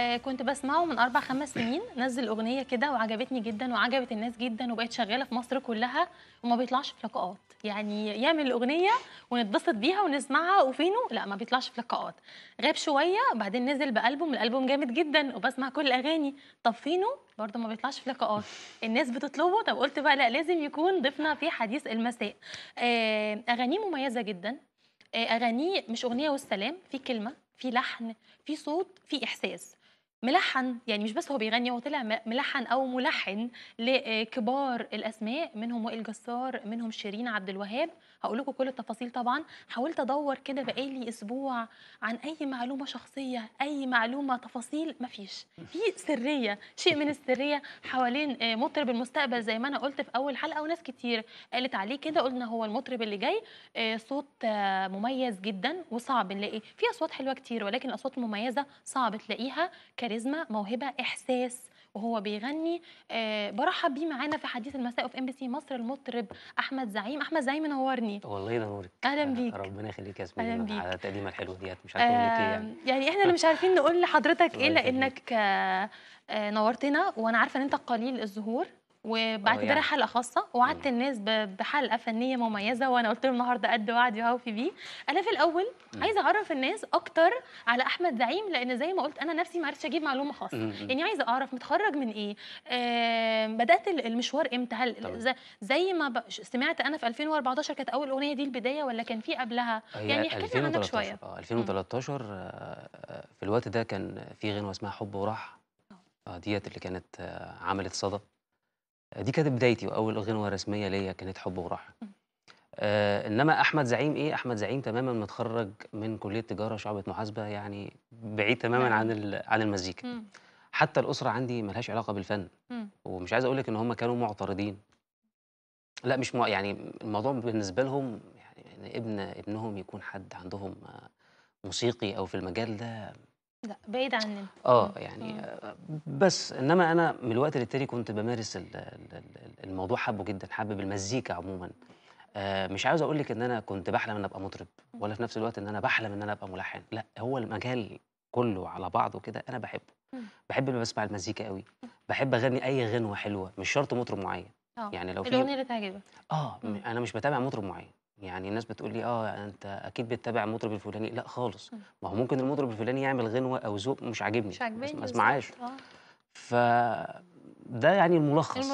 آه، كنت بسمعه من اربع خمس سنين نزل اغنيه كده وعجبتني جدا وعجبت الناس جدا وبقت شغاله في مصر كلها وما بيطلعش في لقاءات يعني يعمل الاغنيه ونتبسط بيها ونسمعها وفينه لا ما بيطلعش في لقاءات غاب شويه بعدين نزل بالبوم الالبوم جامد جدا وبسمع كل الاغاني طب فينه برضه ما بيطلعش في لقاءات الناس بتطلبه طب قلت بقى لا لازم يكون ضيفنا في حديث المساء آه، اغانيه مميزه جدا آه، اغانيه مش اغنيه والسلام في كلمه في لحن في صوت في احساس ملحن يعني مش بس هو بيغني هو طلع ملحن او ملحن لكبار الاسماء منهم وائل جسار منهم شيرين عبد الوهاب هقول لكم كل التفاصيل طبعا حاولت ادور كده بقالي اسبوع عن اي معلومه شخصيه اي معلومه تفاصيل مفيش في سريه شيء من السريه حوالين آه، مطرب المستقبل زي ما انا قلت في اول حلقه وناس كتير قالت عليه كده قلنا هو المطرب اللي جاي آه، صوت آه، مميز جدا وصعب نلاقيه في اصوات حلوه كتير ولكن الاصوات المميزه صعب تلاقيها كاريزما موهبه احساس وهو بيغني آه برحب بيه معانا في حديث المساء في ام بي سي مصر المطرب احمد زعيم احمد زعيم منورني والله ينورك اهلا آه، بيك ربنا يخليك يا اسمي على التقديمه الحلوه ديت مش عارفين إيه يعني. آه يعني يعني احنا اللي مش عارفين نقول لحضرتك ايه لانك آه،, آه نورتنا وانا عارفه ان انت قليل الظهور وبعتبرها آه، يعني حلقه خاصه وعدت الناس بحلقه فنيه مميزه وانا قلت لهم النهارده قد وعدي وهوفي بيه انا في الاول عايزه اعرف الناس اكتر على احمد زعيم لان زي ما قلت انا نفسي ما عرفتش اجيب معلومه خاصه يعني عايزه اعرف متخرج من ايه آه بدات المشوار امتى هل زي ما سمعت انا في 2014 كانت اول اغنيه دي البدايه ولا كان في قبلها يعني احكي لنا عنك شويه اه 2013 آه، آه، في الوقت ده كان في غنوه اسمها حب وراح ديت اللي كانت عملت صدى دي كانت بدايتي واول غنوه رسميه ليا كانت حب وراحه آه انما احمد زعيم ايه احمد زعيم تماما متخرج من كليه تجاره شعبه محاسبه يعني بعيد تماما نعم. عن عن المزيكا حتى الاسره عندي ملهاش علاقه بالفن ومش عايز اقول لك ان هم كانوا معترضين لا مش يعني الموضوع بالنسبه لهم يعني ابن ابنهم يكون حد عندهم آه، موسيقي او في المجال ده لا بعيد عننا اه يعني آه، بس انما انا من الوقت للتاني كنت بمارس الموضوع حبه جدا حابب المزيكا عموما آه مش عاوز اقول لك ان انا كنت بحلم ان ابقى مطرب ولا في نفس الوقت ان انا بحلم ان انا ابقى ملحن لا هو المجال كله على بعضه كده انا بحبه بحب لما بسمع المزيكا قوي بحب اغني اي غنوه حلوه مش شرط مطرب معين آه، يعني لو في اغنيه اللي تعجبك اه انا مش بتابع مطرب معين يعني الناس بتقول لي اه انت اكيد بتتابع المطرب الفلاني لا خالص ما هو ممكن المطرب الفلاني يعمل غنوه او ذوق مش عاجبني مش عاجبني ما اسمعهاش آه. ف ده يعني الملخص